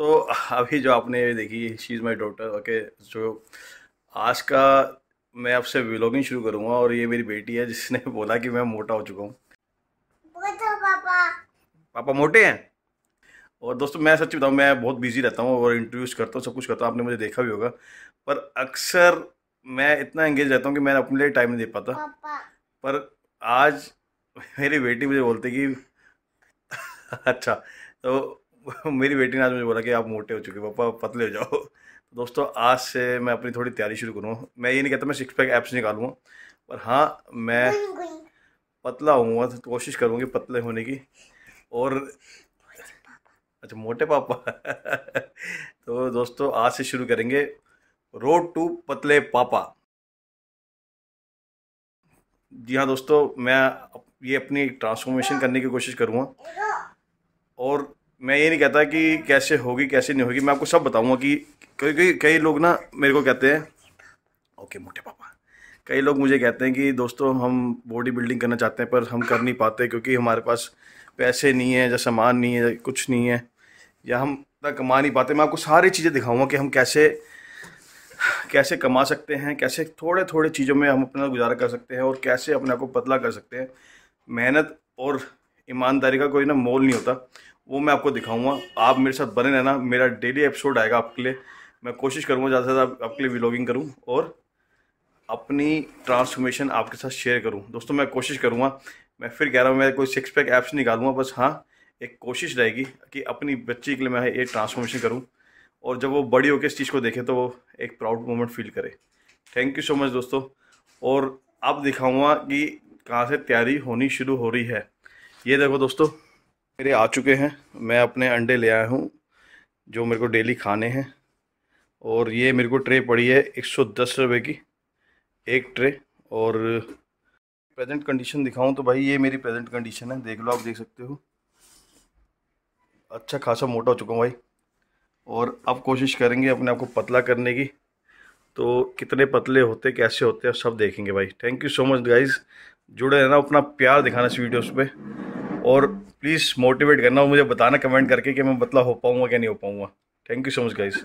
तो अभी जो आपने देखी she is my daughter okay जो आज का मैं आपसे व्लॉगिंग शुरू करूँगा और ये मेरी बेटी है जिसने बोला कि मैं मोटा हो चुका हूँ पापा पापा मोटे हैं और दोस्तों मैं सच्ची बताऊँ मैं बहुत बिजी रहता हूँ और इंटरव्यूज करता हूँ सब कुछ करता हूँ आपने मुझे देखा भी होगा पर अक्सर मैं इतना एंगेज रहता हूँ कि मैं अपने लिए टाइम नहीं दे पाता पर आज मेरी बेटी मुझे बोलती कि अच्छा तो मेरी बेटी ने आज मुझे बोला कि आप मोटे हो चुके पापा पतले हो जाओ तो दोस्तों आज से मैं अपनी थोड़ी तैयारी शुरू करूँ मैं ये नहीं कहता मैं सिक्स पैक ऐप्स निकालूँगा पर हाँ मैं पतला हूँ तो कोशिश करूँगी पतले होने की और अच्छा मोटे पापा तो दोस्तों आज से शुरू करेंगे रोड टू पतले पापा जी हाँ दोस्तों मैं ये अपनी ट्रांसफॉर्मेशन करने की कोशिश करूँगा और मैं ये नहीं कहता कि कैसे होगी कैसे नहीं होगी मैं आपको सब बताऊंगा कि क्योंकि कई लोग ना मेरे को कहते हैं ओके मोटे पापा कई लोग मुझे कहते हैं कि दोस्तों हम बॉडी बिल्डिंग करना चाहते हैं पर हम कर नहीं पाते क्योंकि हमारे पास पैसे नहीं है या सामान नहीं है कुछ नहीं है या हम इतना कमा नहीं पाते मैं आपको सारी चीज़ें दिखाऊंगा कि हम कैसे कैसे कमा सकते हैं कैसे थोड़े थोड़े चीज़ों में हम अपना गुजारा कर सकते हैं और कैसे अपने आप को पतला कर सकते हैं मेहनत और ईमानदारी का कोई ना मोल नहीं होता वो मैं आपको दिखाऊंगा आप मेरे साथ बने रहना मेरा डेली एपिसोड आएगा आपके लिए मैं कोशिश करूँगा ज़्यादा से ज़्यादा आपके लिए व्लॉगिंग करूँ और अपनी ट्रांसफॉर्मेशन आपके साथ शेयर करूँ दोस्तों मैं कोशिश करूँगा मैं फिर कह रहा हूँ मैं कोई सिक्स पैक ऐप्स निकालूंगा बस हाँ एक कोशिश रहेगी कि अपनी बच्ची के लिए मैं ये ट्रांसफॉर्मेशन करूँ और जब वो बड़ी होकर इस चीज़ को देखे तो वो एक प्राउड मोमेंट फील करे थैंक यू सो मच दोस्तों और अब दिखाऊँगा कि कहाँ से तैयारी होनी शुरू हो रही है ये देखो दोस्तों मेरे आ चुके हैं मैं अपने अंडे ले आया हूँ जो मेरे को डेली खाने हैं और ये मेरे को ट्रे पड़ी है 110 रुपए की एक ट्रे और प्रेजेंट कंडीशन दिखाऊं तो भाई ये मेरी प्रेजेंट कंडीशन है देख लो आप देख सकते हो अच्छा खासा मोटा हो चुका हूँ भाई और अब कोशिश करेंगे अपने आप को पतला करने की तो कितने पतले होते कैसे होते हैं सब देखेंगे भाई thank you so much guys जुड़े रहना अपना प्यार दिखाना इस वीडियोस पे और प्लीज़ मोटिवेट करना और मुझे बताना कमेंट करके कि मैं बतला हो पाऊँगा क्या नहीं हो पाऊँगा thank you so much guys